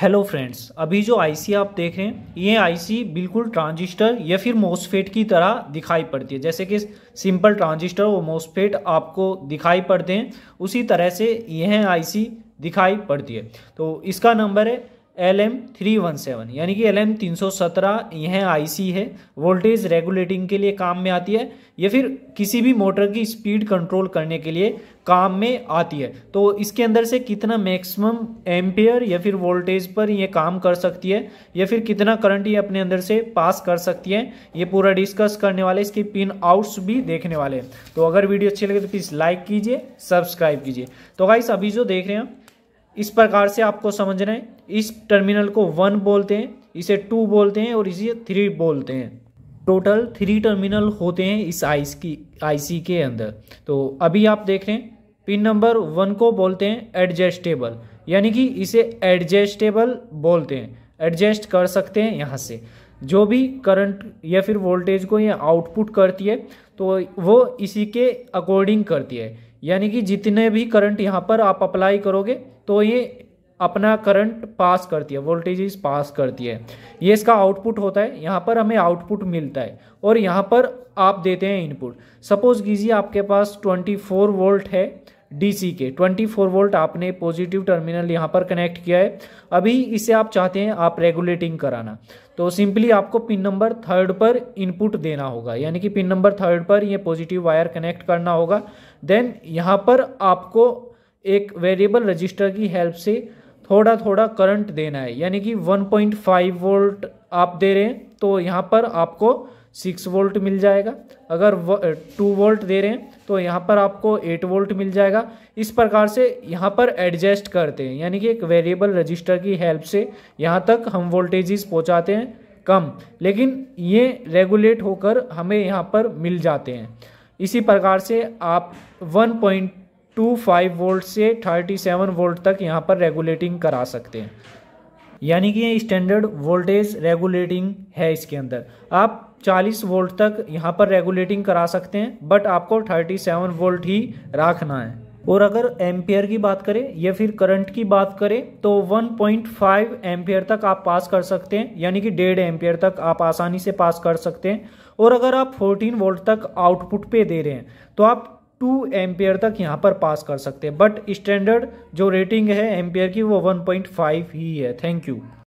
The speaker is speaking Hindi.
हेलो फ्रेंड्स अभी जो आईसी आप देख रहे हैं ये आईसी बिल्कुल ट्रांजिस्टर या फिर मोसफेट की तरह दिखाई पड़ती है जैसे कि सिंपल ट्रांजिस्टर और मोसफेट आपको दिखाई पड़ते हैं उसी तरह से यह आईसी दिखाई पड़ती है तो इसका नंबर है L M three one seven यानी कि एल एम तीन सौ सत्रह यह आई सी है वोल्टेज रेगुलेटिंग के लिए काम में आती है या फिर किसी भी मोटर की स्पीड कंट्रोल करने के लिए काम में आती है तो इसके अंदर से कितना मैक्सिमम एम्पेयर या फिर वोल्टेज पर यह काम कर सकती है या फिर कितना करंट ये अपने अंदर से पास कर सकती है ये पूरा डिस्कस करने वाले इसके पिन आउट्स भी देखने वाले हैं तो अगर वीडियो अच्छी लगे तो प्लीज़ लाइक कीजिए सब्सक्राइब कीजिए तो गाइस अभी जो देख रहे हैं इस प्रकार से आपको समझना है इस टर्मिनल को वन बोलते हैं इसे टू बोलते हैं और इसे थ्री बोलते हैं टोटल थ्री टर्मिनल होते हैं इस आई की आईसी के अंदर तो अभी आप देख रहे हैं पिन नंबर वन को बोलते हैं एडजस्टेबल यानी कि इसे एडजस्टेबल बोलते हैं एडजस्ट कर सकते हैं यहाँ से जो भी करंट या फिर वोल्टेज को ये आउटपुट करती है तो वो इसी के अकॉर्डिंग करती है यानी कि जितने भी करंट यहाँ पर आप अप्लाई करोगे तो ये अपना करंट पास करती है वोल्टेज पास करती है ये इसका आउटपुट होता है यहाँ पर हमें आउटपुट मिलता है और यहाँ पर आप देते हैं इनपुट सपोज कीजिए आपके पास 24 वोल्ट है डीसी के 24 वोल्ट आपने पॉजिटिव टर्मिनल यहाँ पर कनेक्ट किया है अभी इसे आप चाहते हैं आप रेगुलेटिंग कराना तो सिंपली आपको पिन नंबर थर्ड पर इनपुट देना होगा यानी कि पिन नंबर थर्ड पर ये पॉजिटिव वायर कनेक्ट करना होगा देन यहाँ पर आपको एक वेरिएबल रजिस्टर की हेल्प से थोड़ा थोड़ा करंट देना है यानी कि वन वोल्ट आप दे रहे हैं तो यहाँ पर आपको सिक्स वोल्ट मिल जाएगा अगर टू वोल्ट दे रहे हैं तो यहाँ पर आपको एट वोल्ट मिल जाएगा इस प्रकार से यहाँ पर एडजस्ट करते हैं यानी कि एक वेरिएबल रजिस्टर की हेल्प से यहाँ तक हम वोल्टेजेस पहुँचाते हैं कम लेकिन ये रेगुलेट होकर हमें यहाँ पर मिल जाते हैं इसी प्रकार से आप 1.25 वोल्ट से 37 वोल्ट तक यहाँ पर रेगुलेटिंग करा सकते हैं यानी कि ये स्टैंडर्ड वोल्टेज रेगुलेटिंग है इसके अंदर आप 40 वोल्ट तक यहाँ पर रेगुलेटिंग करा सकते हैं बट आपको 37 वोल्ट ही रखना है और अगर एम्पियर की बात करें या फिर करंट की बात करें तो 1.5 पॉइंट एम्पियर तक आप पास कर सकते हैं यानी कि डेढ़ एम्पियर तक आप आसानी से पास कर सकते हैं और अगर आप 14 वोल्ट तक आउटपुट पे दे रहे हैं तो आप 2 एम्पियर तक यहाँ पर पास कर सकते हैं बट स्टैंडर्ड जो रेटिंग है एम्पियर की वो 1.5 ही है थैंक यू